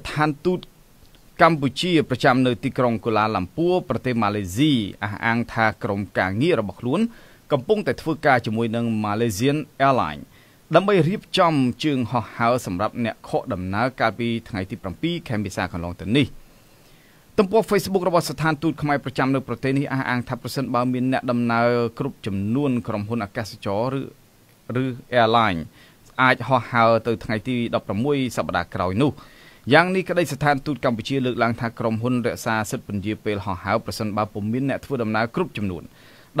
ស្ថានទូតកម្ពុជា ប្រចាំនៅទីក្រុងកូឡាឡាំពួរ ប្រទេសម៉ាឡេស៊ីអះអាងថាក្រុមការងាររបស់ខ្លួនកំពុងតែធ្វើការជាមួយនឹង Malaysian Airlines ដើម្បីរៀបចំជើងហោះហើរសម្រាប់អ្នកខកដំណើរកាលពីថ្ងៃទី7ខែមេសាកន្លងទៅនេះទំព័រ Facebook របស់ស្ថានទូតខ្មែរប្រចាំនៅប្រទេសនេះអះអាងថាប្រសិនបើមានអ្នកដំណើរគ្រប់ចំនួនក្រុមហ៊ុនអាកាសចរឬឬ Airline អាចហោះហើរទៅថ្ងៃទី16សប្តាហ៍ក្រោយនោះយ៉ាងនេះក្តីស្ថានទូតកម្ពុជាលើកឡើងថាក្រុមហ៊ុនរក្សាសិទ្ធិពន្យាពេលហោះហើរប្រសិនបើពុំមានអ្នកធ្វើដំណើរគ្រប់ចំនួន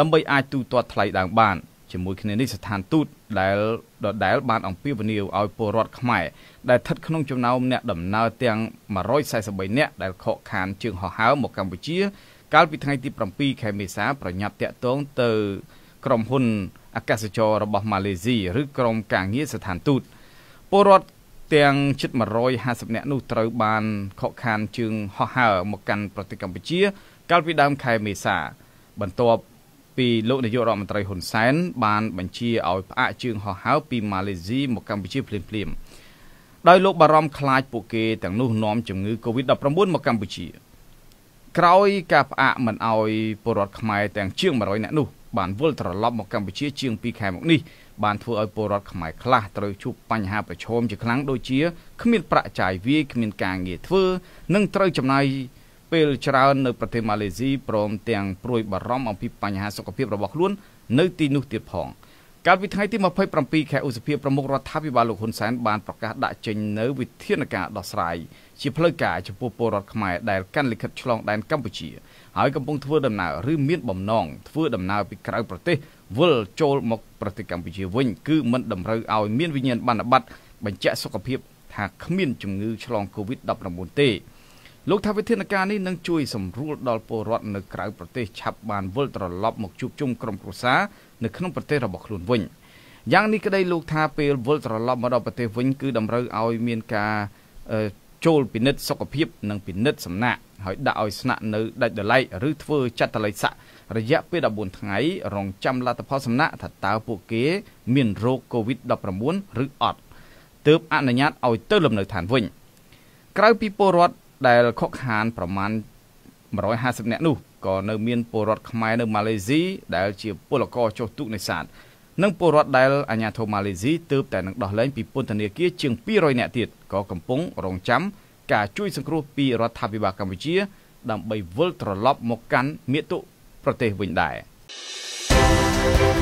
ដើម្បីអាចទូទាត់ថ្លៃដើមបានជាមួយគ្នានេះស្ថានទូតដែលដដែលបានអំពាវនាវឲ្យពលរដ្ឋខ្មែរដែលស្ថិតក្នុងចំណោមអ្នកដំណើរទាំង143នាក់ដែលខកខានជើងហោះហើរមកកម្ពុជា កាលពីថ្ងៃទី7ខែមេសា ប្រញាប់តាក់ទងទៅក្រុមហ៊ុនអាកាសចររបស់ម៉ាឡេស៊ីឬក្រុមការងារស្ថានទូតពលរដ្ឋទាំងជិត150នាក់នោះត្រូវបានខកខានជើងហោះហើរមកកាន់ប្រទេសកម្ពុជា កាលពីដើមខែមេសា បន្ទាប់ពីលោកនាយករដ្ឋមន្ត្រីហ៊ុនសែនបានបញ្ជាឲ្យផ្អាកជើងហោះហើរពីម៉ាឡេស៊ីមកកម្ពុជាភ្លាមៗដោយលោកបារម្ភខ្លាចពួកគេទាំងនោះនាំជំងឺ Covid-19 មកកម្ពុជា ក្រោយការផ្អាកមិនអោយពលរដ្ឋខ្មែរទាំងជាង100នាក់នោះបានវិលត្រឡប់មកកម្ពុជាជាង2ខែមកនេះបានធ្វើឲ្យពលរដ្ឋខ្មែរខ្លះត្រូវជួបបញ្ហាប្រឈមជាខ្លាំងដូចជាគ្មានប្រាក់ចាយវាយគ្មាន ការងារធ្វើនិងត្រូវចំណាយពេល ច្រើននៅប្រទេសម៉ាឡេស៊ីព្រមទាំងព្រួយបារម្ភអំពីបញ្ហាសុខភាពរបស់ខ្លួននៅទីនោះទៀតផង។កាលពីថ្ងៃទី27ខែឧសភាប្រមុខរដ្ឋាភិបាលលោកហ៊ុនសែនបានប្រកាសដាក់ចេញនូវវិធានការដោះស្រាយជាផ្លូវការចំពោះពលរដ្ឋខ្មែរដែលកាន់លិខិតឆ្លងដែនកម្ពុជាហើយកំពុងធ្វើដំណើរឬមាន បំណងធ្វើដំណើរពីក្រៅប្រទេសវិលចូលមកប្រទេសកម្ពុជាវិញគឺមិនតម្រូវឲ្យមានវិញ្ញាណប័ណ្ណប័ត្របញ្ជាក់សុខភាពថាគ្មាន ជំងឺឆ្លង Covid-19 ទេលោកថាវិធានការនេះនឹងជួយសម្រួលដល់ពលរដ្ឋនៅក្រៅប្រទេសឆាប់បានវិលត្រឡប់មកជួបជុំក្រុមគ្រួសារនៅក្នុងប្រទេសរបស់ខ្លួនវិញយ៉ាងនេះក្តីលោកថាពេលវិលត្រឡប់មកដល់ប្រទេសវិញគឺតម្រូវឲ្យមានការចូលពិនិត្យសុខភាពនិងពិនិត្យសំណាក់ហើយដាក់ឲ្យស្នាក់នៅដាច់ដលៃឬធ្វើចាត់តល័យស័ករយៈពេល14ថ្ងៃរងចាំលទ្ធផលសំណាក់ថាតើពួកគេមានរោគ COVID-19 ឬអត់ទើបអនុញ្ញាតឲ្យទៅលំនៅឋានវិញក្រៅពីពលរដ្ឋដែលខកខាន ប្រមាណ150នាក់នោះក៏នៅមានពលរដ្ឋខ្មែរនៅម៉ាឡេស៊ីដែលជាពលករចុះទូកនេសាទនិងពលរដ្ឋដែលអាញាធិបតេយ្យម៉ាឡេស៊ីទើបតែនឹងដោះលែងពីពន្ធនាគារជាង200នាក់ទៀតក៏កំពុងរងចាំការជួយសង្គ្រោះពីរដ្ឋាភិបាលកម្ពុជា ដើម្បីវិលត្រឡប់មកកាន់មាតុប្រទេសវិញដែរ។